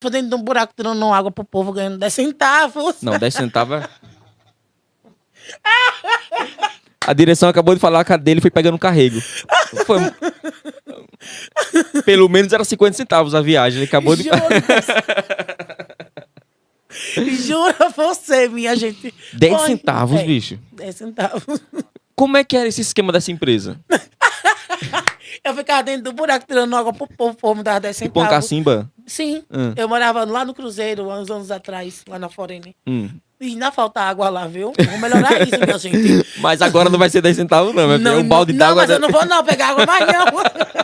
por dentro de um buraco tirando água pro povo ganhando 10 centavos. Não, 10 centavos. É- a direção acabou de falar que a dele foi pegando carrego. Foi... Pelo menos era 50 centavos a viagem. Ele acabou de. Jura você, minha gente. 10 Corre. centavos, é, bicho. 10 centavos. Como é que era esse esquema dessa empresa? Eu ficava dentro do buraco tirando água pro povo, o povo me dava 10 centavos. Tipo uma cacimba? Sim. Hum. Eu morava lá no Cruzeiro, uns anos atrás, lá na Forene. Hum. E ainda falta água lá, viu? Vamos melhorar isso, minha gente. Mas agora não vai ser 10 centavos, não. É não um balde d'água. Não, mas eu não vou não pegar água mais, não.